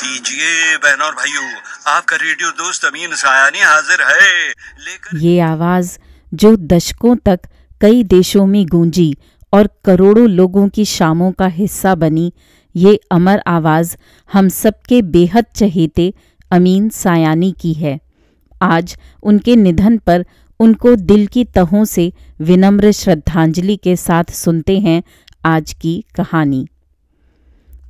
कीजिए बहनों और भाइयों आपका रेडियो दोस्त अमीन सयानी हाजिर है लेकर ये आवाज जो दशकों तक कई देशों में गूंजी और करोड़ों लोगों की शामों का हिस्सा बनी ये अमर आवाज हम सबके बेहद चहेते अमीन सायानी की है आज उनके निधन पर उनको दिल की तहों से विनम्र श्रद्धांजलि के साथ सुनते हैं आज की कहानी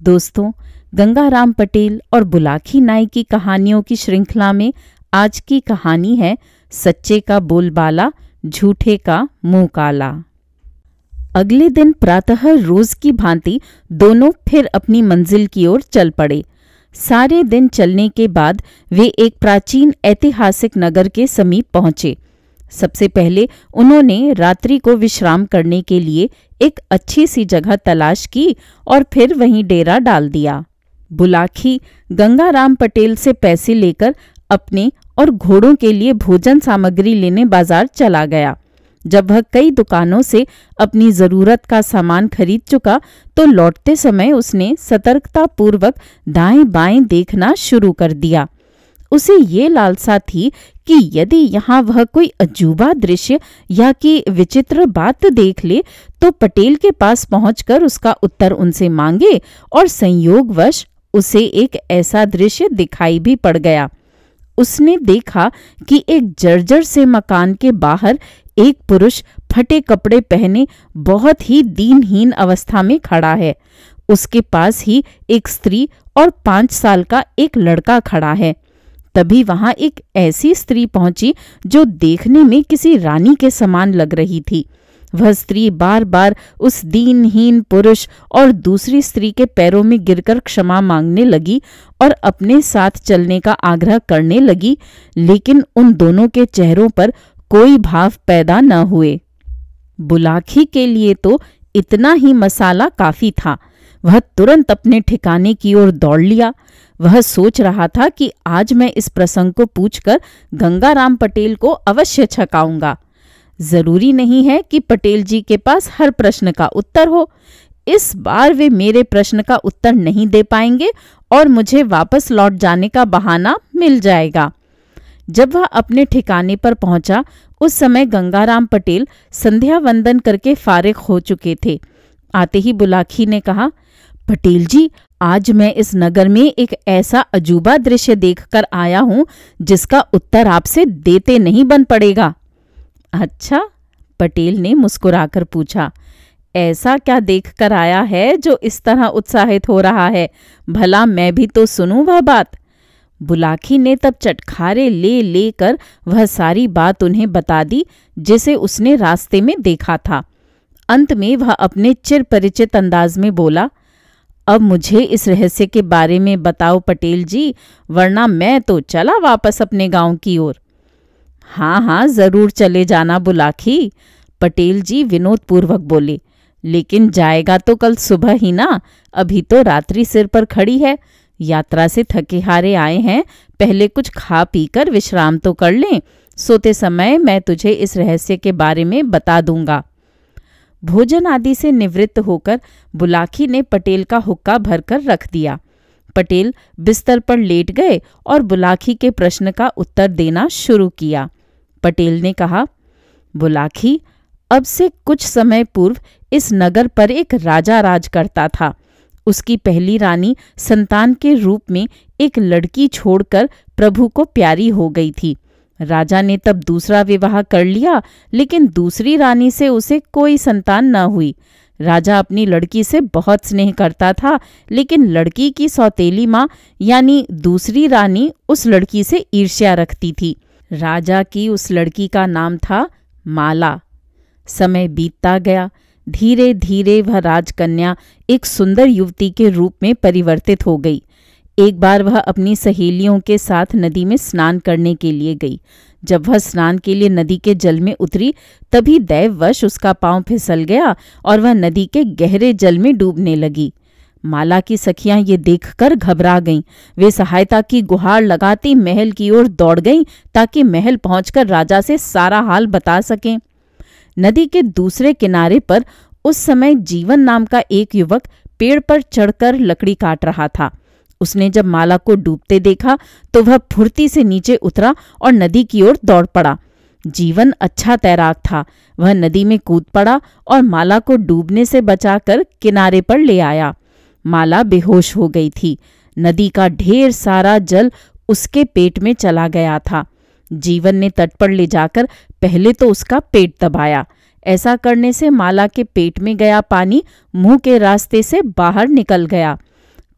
दोस्तों गंगाराम पटेल और बुलाखी नाई की कहानियों की श्रृंखला में आज की कहानी है सच्चे का बोलबाला झूठे का मुंह काला अगले दिन प्रातः रोज की भांति दोनों फिर अपनी मंजिल की ओर चल पड़े सारे दिन चलने के बाद वे एक प्राचीन ऐतिहासिक नगर के समीप पहुंचे सबसे पहले उन्होंने रात्रि को विश्राम करने के लिए एक अच्छी सी जगह तलाश की और फिर वहीं डेरा डाल दिया बुलाखी गंगाराम पटेल से पैसे लेकर अपने और घोड़ों के लिए भोजन सामग्री लेने बाजार चला गया जब वह कई दुकानों से अपनी जरूरत का सामान खरीद चुका तो लौटते समय उसने सतर्कता पूर्वक दाएं बाएं देखना शुरू कर दिया उसे ये लालसा थी कि यदि यहाँ वह कोई अजूबा दृश्य या कि विचित्र बात देख ले तो पटेल के पास पहुंचकर उसका उत्तर उनसे मांगे और संयोगवश उसे एक ऐसा दृश्य दिखाई भी पड़ गया उसने देखा कि एक जर्जर से मकान के बाहर एक पुरुष फटे कपड़े पहने बहुत ही दीनहीन अवस्था में खड़ा है उसके पास ही एक स्त्री और पांच साल का एक लड़का खड़ा है तभी वहां एक ऐसी स्त्री पहुंची जो देखने में किसी रानी के समान लग रही थी वह स्त्री बार बार उस दीनहीन पुरुष और दूसरी स्त्री के पैरों में गिरकर क्षमा मांगने लगी और अपने साथ चलने का आग्रह करने लगी लेकिन उन दोनों के चेहरों पर कोई भाव पैदा न हुए बुलाखी के लिए तो इतना ही मसाला काफी था वह तुरंत अपने ठिकाने की ओर दौड़ लिया वह सोच रहा था कि आज मैं इस प्रसंग को पूछकर गंगाराम पटेल को अवश्य छकाऊंगा जरूरी नहीं है कि पटेल जी के पास हर प्रश्न का उत्तर हो इस बार वे मेरे प्रश्न का उत्तर नहीं दे पाएंगे और मुझे वापस लौट जाने का बहाना मिल जाएगा जब वह अपने ठिकाने पर पहुंचा उस समय गंगाराम पटेल संध्या वंदन करके फारिग हो चुके थे आते ही बुलाखी ने कहा पटेल जी आज मैं इस नगर में एक ऐसा अजूबा दृश्य देखकर आया हूं जिसका उत्तर आपसे देते नहीं बन पड़ेगा अच्छा पटेल ने मुस्कुराकर पूछा ऐसा क्या देख कर आया है जो इस तरह उत्साहित हो रहा है भला मैं भी तो सुनूं वह बात बुलाखी ने तब चटखारे ले लेकर वह सारी बात उन्हें बता दी जिसे उसने रास्ते में देखा था अंत में वह अपने चिर परिचित अंदाज में बोला अब मुझे इस रहस्य के बारे में बताओ पटेल जी वरना मैं तो चला वापस अपने गांव की ओर हाँ हाँ ज़रूर चले जाना बुलाखी पटेल जी विनोद पूर्वक बोले लेकिन जाएगा तो कल सुबह ही ना अभी तो रात्रि सिर पर खड़ी है यात्रा से थके हारे आए हैं पहले कुछ खा पी कर विश्राम तो कर लें सोते समय मैं तुझे इस रहस्य के बारे में बता दूंगा भोजन आदि से निवृत्त होकर बुलाखी ने पटेल का हुक्का भरकर रख दिया पटेल बिस्तर पर लेट गए और बुलाखी के प्रश्न का उत्तर देना शुरू किया पटेल ने कहा बुलाखी अब से कुछ समय पूर्व इस नगर पर एक राजा राज करता था उसकी पहली रानी संतान के रूप में एक लड़की छोड़कर प्रभु को प्यारी हो गई थी राजा ने तब दूसरा विवाह कर लिया लेकिन दूसरी रानी से उसे कोई संतान न हुई राजा अपनी लड़की से बहुत स्नेह करता था लेकिन लड़की की सौतेली माँ यानी दूसरी रानी उस लड़की से ईर्ष्या रखती थी राजा की उस लड़की का नाम था माला समय बीतता गया धीरे धीरे वह राजकन्या एक सुंदर युवती के रूप में परिवर्तित हो गई एक बार वह अपनी सहेलियों के साथ नदी में स्नान करने के लिए गई जब वह स्नान के लिए नदी के जल में उतरी तभी दैववश उसका पांव फिसल गया और वह नदी के गहरे जल में डूबने लगी माला की सखियां ये देखकर घबरा गईं वे सहायता की गुहार लगाती महल की ओर दौड़ गईं ताकि महल पहुंचकर राजा से सारा हाल बता सकें नदी के दूसरे किनारे पर उस समय जीवन नाम का एक युवक पेड़ पर चढ़कर लकड़ी काट रहा था उसने जब माला को डूबते देखा तो वह फुर्ती से नीचे उतरा और नदी की ओर दौड़ पड़ा जीवन अच्छा तैराक था वह नदी में कूद पड़ा और माला को डूबने से बचाकर किनारे पर ले आया माला बेहोश हो गई थी नदी का ढेर सारा जल उसके पेट में चला गया था जीवन ने तट पर ले जाकर पहले तो उसका पेट दबाया ऐसा करने से माला के पेट में गया पानी मुंह के रास्ते से बाहर निकल गया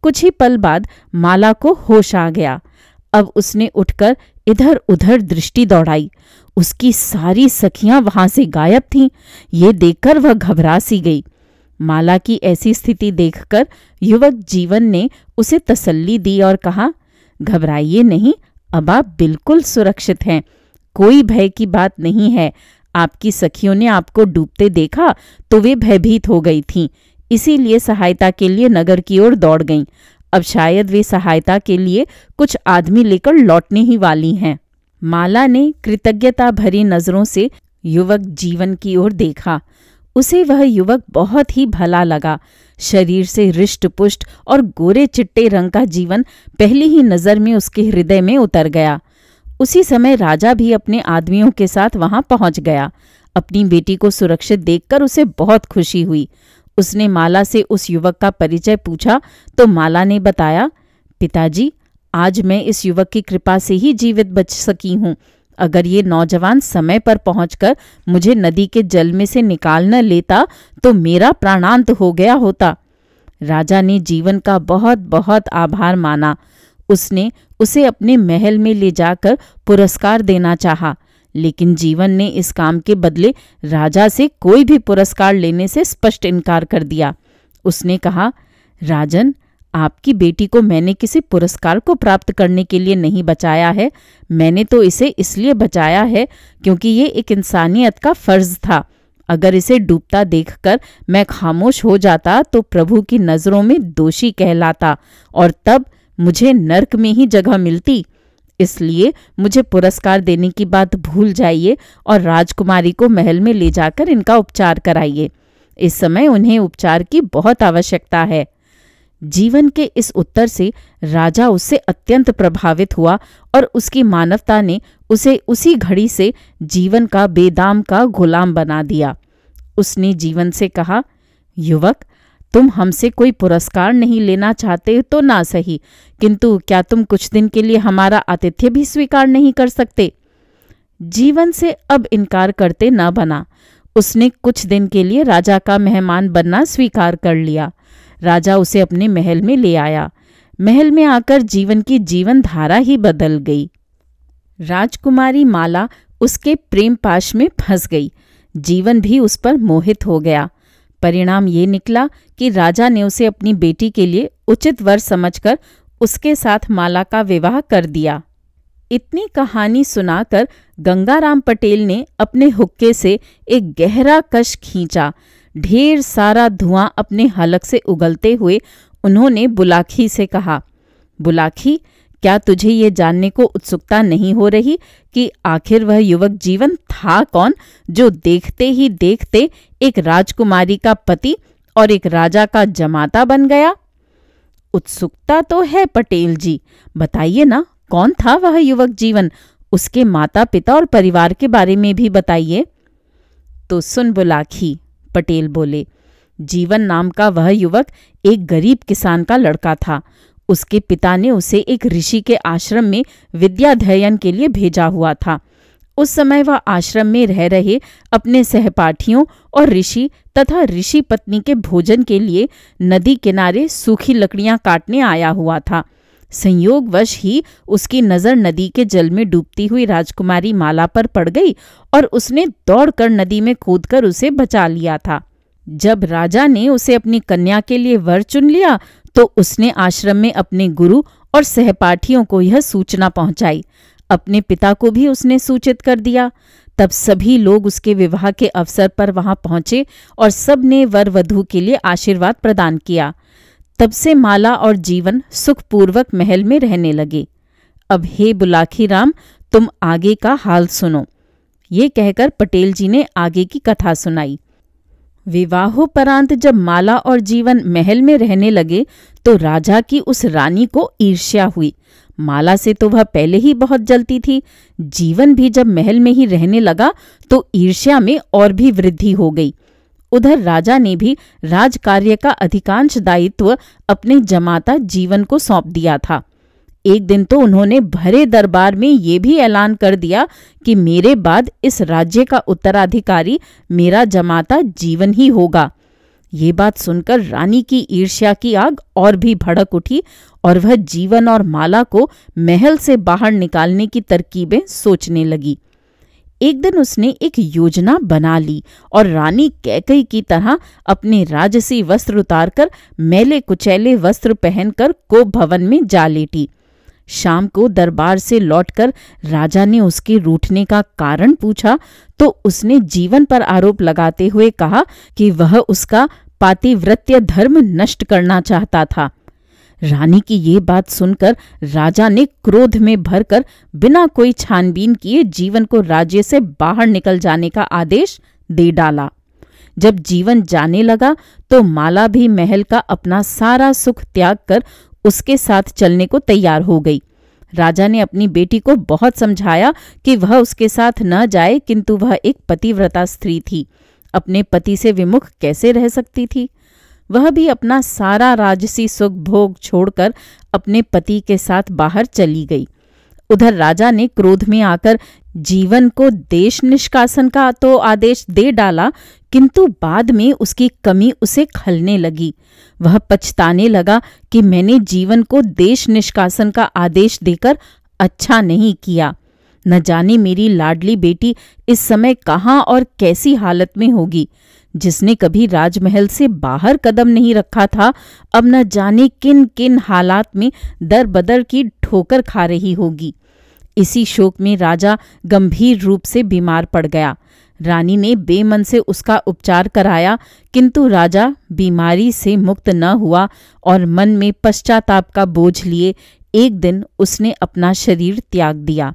कुछ ही पल बाद माला को होश आ गया अब उसने उठकर इधर उधर दृष्टि दौड़ाई उसकी सारी सखियां वहां से गायब थीं ये देखकर वह घबरा सी गई माला की ऐसी स्थिति देखकर युवक जीवन ने उसे तसल्ली दी और कहा घबराइए नहीं अब आप बिल्कुल सुरक्षित हैं कोई भय की बात नहीं है आपकी सखियों ने आपको डूबते देखा तो वे भयभीत हो गई थीं इसीलिए सहायता के लिए नगर की ओर दौड़ गईं अब शायद वे सहायता के लिए कुछ आदमी लेकर लौटने ही वाली हैं माला ने कृतज्ञता भरी नजरों से युवक जीवन की ओर देखा उसे वह युवक बहुत ही भला लगा शरीर से रिष्ट पुष्ट और गोरे चिट्टे रंग का जीवन पहली ही नजर में उसके हृदय में उतर गया उसी समय राजा भी अपने आदमियों के साथ वहां पहुंच गया अपनी बेटी को सुरक्षित देखकर उसे बहुत खुशी हुई उसने माला से उस युवक का परिचय पूछा तो माला ने बताया पिताजी आज मैं इस युवक की कृपा से ही जीवित बच सकी हूँ अगर ये नौजवान समय पर पहुंचकर मुझे नदी के जल में से निकाल न लेता तो मेरा प्राणांत हो गया होता राजा ने जीवन का बहुत बहुत आभार माना उसने उसे अपने महल में ले जाकर पुरस्कार देना चाहा लेकिन जीवन ने इस काम के बदले राजा से कोई भी पुरस्कार लेने से स्पष्ट इनकार कर दिया उसने कहा राजन आपकी बेटी को मैंने किसी पुरस्कार को प्राप्त करने के लिए नहीं बचाया है मैंने तो इसे इसलिए बचाया है क्योंकि ये एक इंसानियत का फर्ज था अगर इसे डूबता देखकर मैं खामोश हो जाता तो प्रभु की नज़रों में दोषी कहलाता और तब मुझे नर्क में ही जगह मिलती इसलिए मुझे पुरस्कार देने की बात भूल जाइए और राजकुमारी को महल में ले जाकर इनका उपचार कराइए इस समय उन्हें उपचार की बहुत आवश्यकता है जीवन के इस उत्तर से राजा उससे अत्यंत प्रभावित हुआ और उसकी मानवता ने उसे उसी घड़ी से जीवन का बेदाम का गुलाम बना दिया उसने जीवन से कहा युवक तुम हमसे कोई पुरस्कार नहीं लेना चाहते तो ना सही किंतु क्या तुम कुछ दिन के लिए हमारा आतिथ्य भी स्वीकार नहीं कर सकते जीवन से अब इनकार करते न बना उसने कुछ दिन के लिए राजा का मेहमान बनना स्वीकार कर लिया राजा उसे अपने महल में ले आया महल में आकर जीवन की जीवन धारा ही बदल गई राजकुमारी माला उसके प्रेम पाश में फंस गई जीवन भी उस पर मोहित हो गया परिणाम ये निकला कि राजा ने उसे अपनी बेटी के लिए उचित वर समझकर उसके साथ माला का विवाह कर दिया इतनी कहानी सुनाकर गंगाराम पटेल ने अपने हुक्के से एक गहरा कश खींचा ढेर सारा धुआं अपने हलक से उगलते हुए उन्होंने बुलाखी से कहा बुलाखी क्या तुझे ये जानने को उत्सुकता नहीं हो रही कि आखिर वह युवक जीवन था कौन जो देखते ही देखते एक राजकुमारी का पति और एक राजा का जमाता बन गया उत्सुकता तो है पटेल जी बताइए ना कौन था वह युवक जीवन उसके माता पिता और परिवार के बारे में भी बताइए तो सुन बुलाखी पटेल बोले जीवन नाम का वह युवक एक गरीब किसान का लड़का था उसके पिता ने उसे एक ऋषि के आश्रम में विद्याध्ययन के लिए भेजा हुआ था उस समय वह आश्रम में रह रहे अपने सहपाठियों और ऋषि तथा ऋषि पत्नी के भोजन के लिए नदी किनारे सूखी लकड़ियां काटने आया हुआ था संयोगवश ही उसकी नजर नदी के जल में डूबती हुई राजकुमारी माला पर पड़ गई और उसने दौड़कर नदी में कूदकर उसे बचा लिया था जब राजा ने उसे अपनी कन्या के लिए वर चुन लिया तो उसने आश्रम में अपने गुरु और सहपाठियों को यह सूचना पहुंचाई अपने पिता को भी उसने सूचित कर दिया तब सभी लोग उसके विवाह के अवसर पर वहां पहुंचे और सबने वर वधु के लिए आशीर्वाद प्रदान किया तब से माला और जीवन सुखपूर्वक महल में रहने लगे अब हे बुलाखी राम तुम आगे का हाल सुनो ये कहकर पटेल जी ने आगे की कथा सुनाई विवाहोपरांत जब माला और जीवन महल में रहने लगे तो राजा की उस रानी को ईर्ष्या हुई माला से तो वह पहले ही बहुत जलती थी जीवन भी जब महल में ही रहने लगा तो ईर्ष्या में और भी वृद्धि हो गई उधर राजा ने भी राजकार्य का अधिकांश दायित्व अपने जमाता जीवन को सौंप दिया था एक दिन तो उन्होंने भरे दरबार में ये भी ऐलान कर दिया कि मेरे बाद इस राज्य का उत्तराधिकारी मेरा जमाता जीवन ही होगा ये बात सुनकर रानी की ईर्ष्या की आग और भी भड़क उठी और वह जीवन और माला को महल से बाहर निकालने की तरकीबें सोचने लगी एक दिन उसने एक योजना बना ली और रानी कैकई की तरह अपने राजसी वस्त्र उतारकर मैले कुचैले वस्त्र पहनकर को भवन में जा लेटी शाम को दरबार से लौटकर राजा ने उसके रूठने का कारण पूछा तो उसने जीवन पर आरोप लगाते हुए कहा कि वह उसका पातिव्रत्य धर्म नष्ट करना चाहता था रानी की ये बात सुनकर राजा ने क्रोध में भरकर बिना कोई छानबीन किए जीवन को राज्य से बाहर निकल जाने का आदेश दे डाला जब जीवन जाने लगा तो माला भी महल का अपना सारा सुख त्याग कर उसके साथ चलने को तैयार हो गई राजा ने अपनी बेटी को बहुत समझाया कि वह उसके साथ न जाए किंतु वह एक पतिव्रता स्त्री थी अपने पति से विमुख कैसे रह सकती थी वह भी अपना सारा राजसी सुख भोग छोड़कर अपने पति के साथ बाहर चली गई उधर राजा ने क्रोध में आकर जीवन को देश निष्कासन का तो आदेश दे डाला किंतु बाद में उसकी कमी उसे खलने लगी वह पछताने लगा कि मैंने जीवन को देश निष्कासन का आदेश देकर अच्छा नहीं किया न जाने मेरी लाडली बेटी इस समय कहाँ और कैसी हालत में होगी जिसने कभी राजमहल से बाहर कदम नहीं रखा था अब न जाने किन किन हालात में दर बदर की ठोकर खा रही होगी इसी शोक में राजा गंभीर रूप से बीमार पड़ गया रानी ने बेमन से उसका उपचार कराया किंतु राजा बीमारी से मुक्त न हुआ और मन में पश्चाताप का बोझ लिए एक दिन उसने अपना शरीर त्याग दिया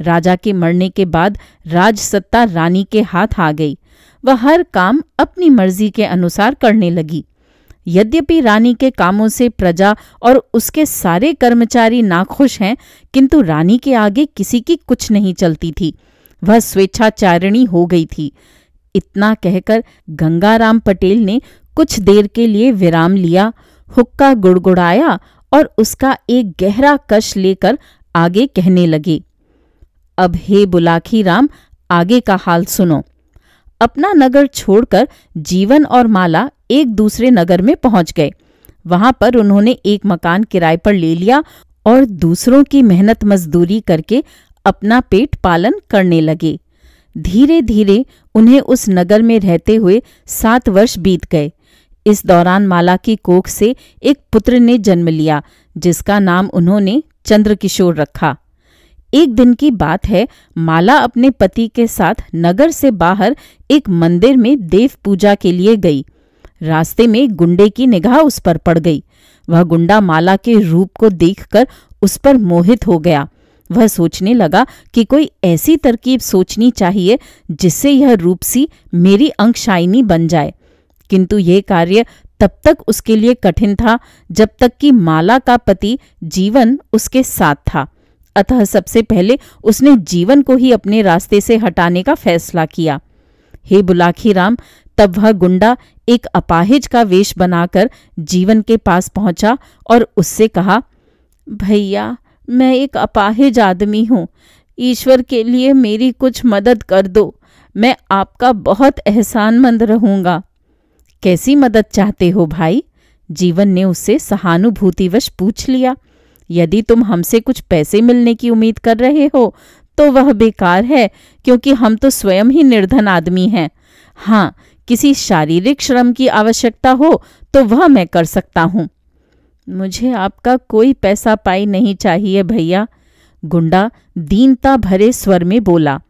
राजा के मरने के बाद राजसत्ता रानी के हाथ आ गई वह हर काम अपनी मर्जी के अनुसार करने लगी यद्यपि रानी के कामों से प्रजा और उसके सारे कर्मचारी नाखुश हैं किंतु रानी के आगे किसी की कुछ नहीं चलती थी वह स्वेच्छाचारिणी हो गई थी इतना कहकर गंगाराम पटेल ने कुछ देर के लिए विराम लिया हुक्का गुड़गुड़ाया और उसका एक गहरा कश लेकर आगे कहने लगे अब हे बुलाखी राम आगे का हाल सुनो अपना नगर छोड़कर जीवन और माला एक दूसरे नगर में पहुंच गए वहां पर उन्होंने एक मकान किराए पर ले लिया और दूसरों की मेहनत मजदूरी करके अपना पेट पालन करने लगे धीरे धीरे उन्हें उस नगर में रहते हुए सात वर्ष बीत गए इस दौरान माला की कोख से एक पुत्र ने जन्म लिया जिसका नाम उन्होंने चंद्रकिशोर रखा एक दिन की बात है माला अपने पति के साथ नगर से बाहर एक मंदिर में देव पूजा के लिए गई रास्ते में गुंडे की निगाह उस पर पड़ गई वह गुंडा माला के रूप को देखकर उस पर मोहित हो गया वह सोचने लगा कि कोई ऐसी तरकीब सोचनी चाहिए जिससे यह रूपसी मेरी अंकशाइनी बन जाए किंतु यह कार्य तब तक उसके लिए कठिन था जब तक कि माला का पति जीवन उसके साथ था अतः सबसे पहले उसने जीवन को ही अपने रास्ते से हटाने का फैसला किया हे बुलाखी राम तब वह गुंडा एक अपाहिज का वेश बनाकर जीवन के पास पहुंचा और उससे कहा भैया मैं एक अपाहिज आदमी हूं ईश्वर के लिए मेरी कुछ मदद कर दो मैं आपका बहुत एहसानमंद रहूंगा कैसी मदद चाहते हो भाई जीवन ने उससे सहानुभूतिवश पूछ लिया यदि तुम हमसे कुछ पैसे मिलने की उम्मीद कर रहे हो तो वह बेकार है क्योंकि हम तो स्वयं ही निर्धन आदमी हैं हाँ किसी शारीरिक श्रम की आवश्यकता हो तो वह मैं कर सकता हूँ मुझे आपका कोई पैसा पाई नहीं चाहिए भैया गुंडा दीनता भरे स्वर में बोला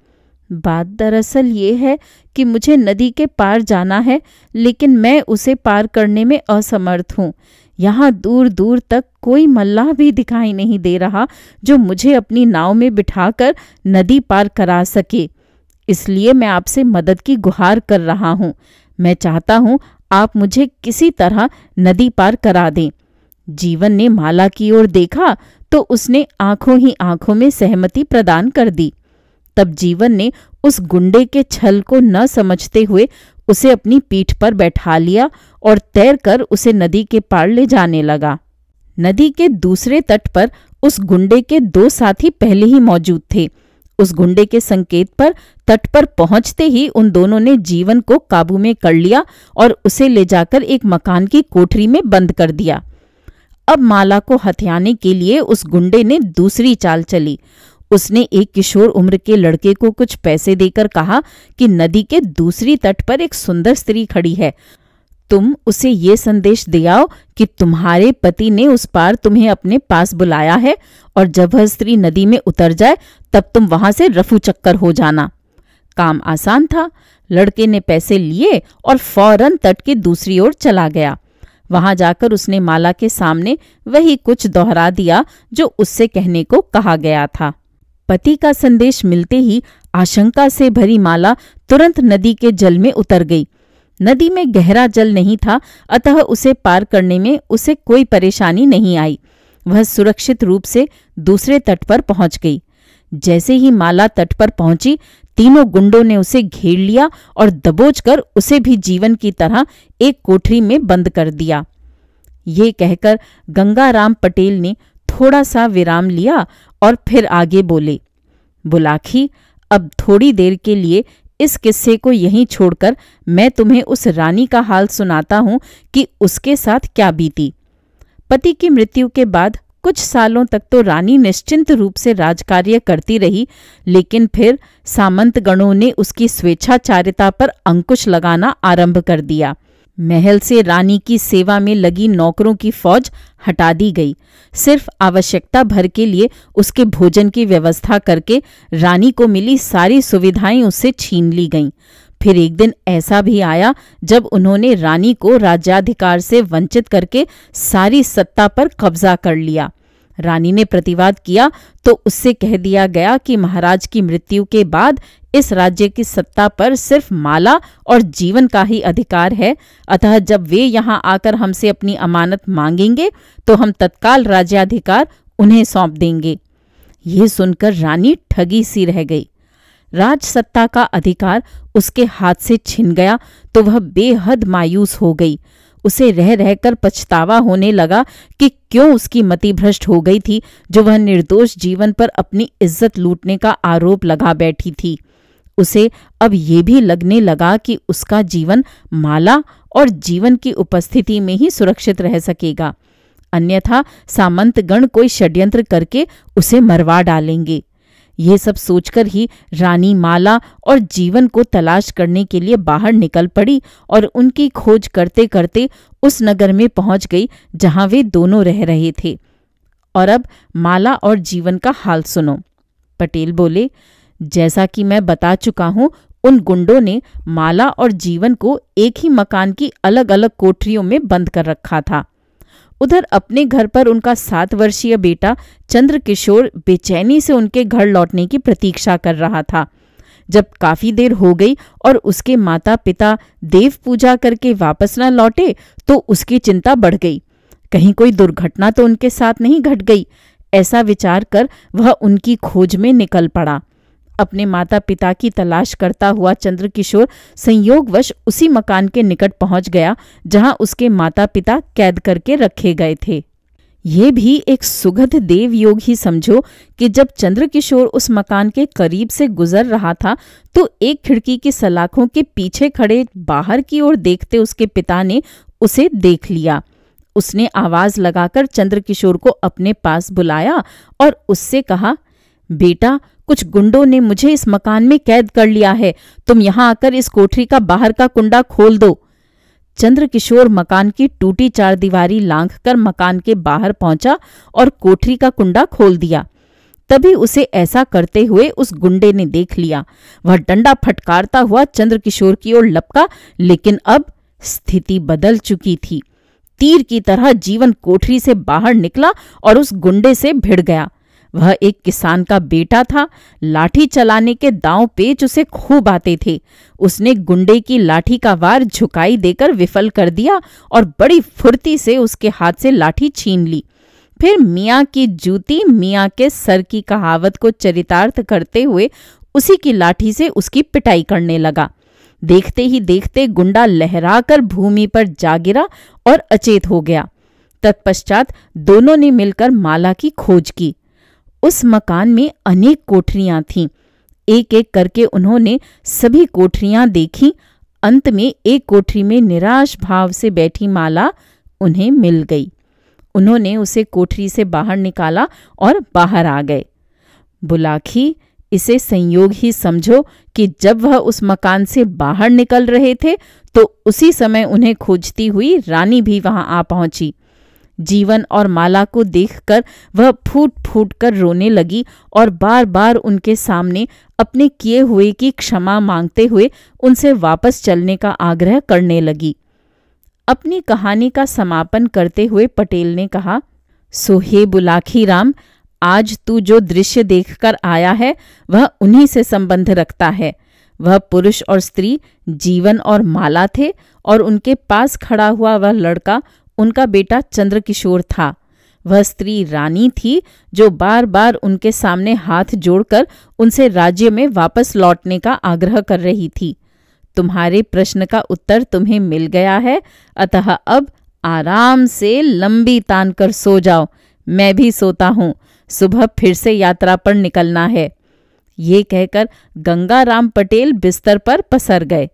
बात दरअसल ये है कि मुझे नदी के पार जाना है लेकिन मैं उसे पार करने में असमर्थ हूँ यहाँ दूर दूर तक कोई मल्लाह भी दिखाई नहीं दे रहा जो मुझे अपनी नाव में बिठाकर नदी पार करा सके इसलिए मैं आपसे मदद की गुहार कर रहा हूँ मैं चाहता हूँ आप मुझे किसी तरह नदी पार करा दें जीवन ने माला की ओर देखा तो उसने आंखों ही आंखों में सहमति प्रदान कर दी तब जीवन ने उस गुंडे के छल को न समझते हुए उसे अपनी पीठ पर बैठा लिया और तैरकर उसे नदी के पार ले जाने लगा नदी के दूसरे तट पर उस गुंडे के दो साथी पहले ही मौजूद थे उस गुंडे के संकेत पर तट पर पहुंचते ही उन दोनों ने जीवन को काबू में कर लिया और उसे ले जाकर एक मकान की कोठरी में बंद कर दिया अब माला को हथियाने के लिए उस गुंडे ने दूसरी चाल चली उसने एक किशोर उम्र के लड़के को कुछ पैसे देकर कहा कि नदी के दूसरी तट पर एक सुंदर स्त्री खड़ी है तुम उसे ये संदेश दियाओ कि तुम्हारे पति ने उस पार तुम्हें अपने पास बुलाया है और जब वह स्त्री नदी में उतर जाए तब तुम वहां से रफू चक्कर हो जाना काम आसान था लड़के ने पैसे लिए और फौरन तट के दूसरी ओर चला गया वहां जाकर उसने माला के सामने वही कुछ दोहरा दिया जो उससे कहने को कहा गया था पति का संदेश मिलते ही आशंका से भरी माला तुरंत नदी के जल में उतर गई नदी में गहरा जल नहीं था अतः उसे पार करने में उसे कोई परेशानी नहीं आई वह सुरक्षित रूप से दूसरे तट पर पहुंच गई जैसे ही माला तट पर पहुंची तीनों गुंडों ने उसे घेर लिया और दबोचकर उसे भी जीवन की तरह एक कोठरी में बंद कर दिया ये कहकर गंगाराम पटेल ने थोड़ा सा विराम लिया और फिर आगे बोले बुलाखी अब थोड़ी देर के लिए इस किस्से को यहीं छोड़कर मैं तुम्हें उस रानी का हाल सुनाता हूं कि उसके साथ क्या बीती पति की मृत्यु के बाद कुछ सालों तक तो रानी निश्चिंत रूप से राजकार्य करती रही लेकिन फिर सामंत गणों ने उसकी स्वेच्छाचारिता पर अंकुश लगाना आरंभ कर दिया महल से रानी की सेवा में लगी नौकरों की फौज हटा दी गई सिर्फ आवश्यकता भर के लिए उसके भोजन की व्यवस्था करके रानी को मिली सारी सुविधाएं उससे छीन ली गईं फिर एक दिन ऐसा भी आया जब उन्होंने रानी को राज्याधिकार से वंचित करके सारी सत्ता पर कब्जा कर लिया रानी ने प्रतिवाद किया तो उससे कह दिया गया कि महाराज की मृत्यु के बाद इस राज्य की सत्ता पर सिर्फ माला और जीवन का ही अधिकार है अतः जब वे यहाँ आकर हमसे अपनी अमानत मांगेंगे तो हम तत्काल राज्याधिकार उन्हें सौंप देंगे ये सुनकर रानी ठगी सी रह गई राज सत्ता का अधिकार उसके हाथ से छिन गया तो वह बेहद मायूस हो गई उसे रह रहकर पछतावा होने लगा कि क्यों उसकी मति भ्रष्ट हो गई थी जो वह निर्दोष जीवन पर अपनी इज्जत लूटने का आरोप लगा बैठी थी उसे अब ये भी लगने लगा कि उसका जीवन माला और जीवन की उपस्थिति में ही सुरक्षित रह सकेगा अन्यथा सामंतगण कोई षड्यंत्र करके उसे मरवा डालेंगे ये सब सोचकर ही रानी माला और जीवन को तलाश करने के लिए बाहर निकल पड़ी और उनकी खोज करते करते उस नगर में पहुंच गई जहां वे दोनों रह रहे थे और अब माला और जीवन का हाल सुनो पटेल बोले जैसा कि मैं बता चुका हूं उन गुंडों ने माला और जीवन को एक ही मकान की अलग अलग कोठरियों में बंद कर रखा था उधर अपने घर पर उनका सात वर्षीय बेटा चंद्रकिशोर बेचैनी से उनके घर लौटने की प्रतीक्षा कर रहा था जब काफी देर हो गई और उसके माता पिता देव पूजा करके वापस न लौटे तो उसकी चिंता बढ़ गई कहीं कोई दुर्घटना तो उनके साथ नहीं घट गई ऐसा विचार कर वह उनकी खोज में निकल पड़ा अपने माता पिता की तलाश करता हुआ चंद्रकिशोर संयोगवश उसी मकान के निकट पहुंच गया जहां उसके माता पिता कैद करके रखे गए थे ये भी एक सुगध देव योग ही समझो कि जब चंद्रकिशोर उस मकान के करीब से गुजर रहा था तो एक खिड़की की सलाखों के पीछे खड़े बाहर की ओर देखते उसके पिता ने उसे देख लिया उसने आवाज लगाकर चंद्रकिशोर को अपने पास बुलाया और उससे कहा बेटा कुछ गुंडों ने मुझे इस मकान में कैद कर लिया है तुम यहां आकर इस कोठरी का बाहर का कुंडा खोल दो चंद्रकिशोर मकान की टूटी चार दीवारी लांघ कर मकान के बाहर पहुंचा और कोठरी का कुंडा खोल दिया तभी उसे ऐसा करते हुए उस गुंडे ने देख लिया वह डंडा फटकारता हुआ चंद्रकिशोर की ओर लपका लेकिन अब स्थिति बदल चुकी थी तीर की तरह जीवन कोठरी से बाहर निकला और उस गुंडे से भिड़ गया वह एक किसान का बेटा था लाठी चलाने के दांव पेच उसे खूब आते थे उसने गुंडे की लाठी का वार झुकाई देकर विफल कर दिया और बड़ी फुर्ती से उसके हाथ से लाठी छीन ली फिर मियाँ की जूती मियाँ के सर की कहावत को चरितार्थ करते हुए उसी की लाठी से उसकी पिटाई करने लगा देखते ही देखते गुंडा लहराकर भूमि पर जा गिरा और अचेत हो गया तत्पश्चात दोनों ने मिलकर माला की खोज की उस मकान में अनेक कोठरियां थीं एक एक करके उन्होंने सभी कोठरियां देखी अंत में एक कोठरी में निराश भाव से बैठी माला उन्हें मिल गई उन्होंने उसे कोठरी से बाहर निकाला और बाहर आ गए बुलाखी इसे संयोग ही समझो कि जब वह उस मकान से बाहर निकल रहे थे तो उसी समय उन्हें खोजती हुई रानी भी वहां आ पहुंची जीवन और माला को देखकर वह फूट फूट कर रोने लगी और बार बार उनके सामने अपने किए हुए की क्षमा मांगते हुए उनसे वापस चलने का आग्रह करने लगी अपनी कहानी का समापन करते हुए पटेल ने कहा सोहे बुलाखी राम आज तू जो दृश्य देखकर आया है वह उन्हीं से संबंध रखता है वह पुरुष और स्त्री जीवन और माला थे और उनके पास खड़ा हुआ वह लड़का उनका बेटा चंद्रकिशोर था वह स्त्री रानी थी जो बार बार उनके सामने हाथ जोड़कर उनसे राज्य में वापस लौटने का आग्रह कर रही थी तुम्हारे प्रश्न का उत्तर तुम्हें मिल गया है अतः अब आराम से लंबी तान कर सो जाओ मैं भी सोता हूँ सुबह फिर से यात्रा पर निकलना है ये कहकर गंगाराम पटेल बिस्तर पर पसर गए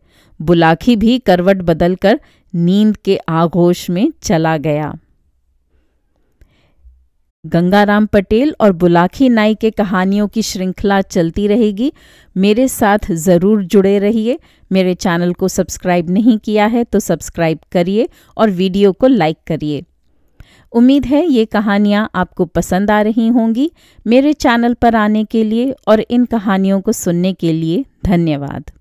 बुलाखी भी करवट बदलकर नींद के आगोश में चला गया गंगाराम पटेल और बुलाखी नाई के कहानियों की श्रृंखला चलती रहेगी मेरे साथ ज़रूर जुड़े रहिए मेरे चैनल को सब्सक्राइब नहीं किया है तो सब्सक्राइब करिए और वीडियो को लाइक करिए उम्मीद है ये कहानियाँ आपको पसंद आ रही होंगी मेरे चैनल पर आने के लिए और इन कहानियों को सुनने के लिए धन्यवाद